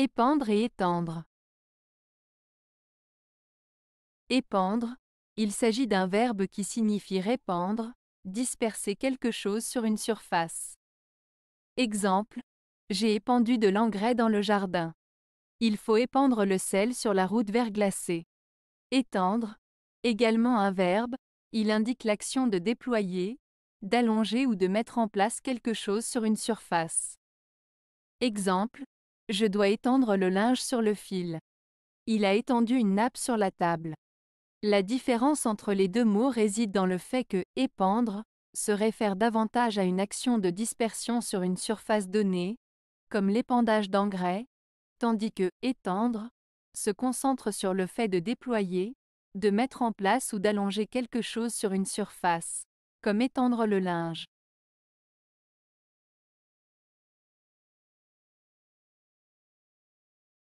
Épandre et étendre. Épandre, il s'agit d'un verbe qui signifie répandre, disperser quelque chose sur une surface. Exemple, j'ai épandu de l'engrais dans le jardin. Il faut épandre le sel sur la route verglacée. Étendre, également un verbe, il indique l'action de déployer, d'allonger ou de mettre en place quelque chose sur une surface. Exemple, je dois étendre le linge sur le fil. Il a étendu une nappe sur la table. La différence entre les deux mots réside dans le fait que épandre se réfère davantage à une action de dispersion sur une surface donnée, comme l'épandage d'engrais, tandis que étendre se concentre sur le fait de déployer, de mettre en place ou d'allonger quelque chose sur une surface, comme étendre le linge.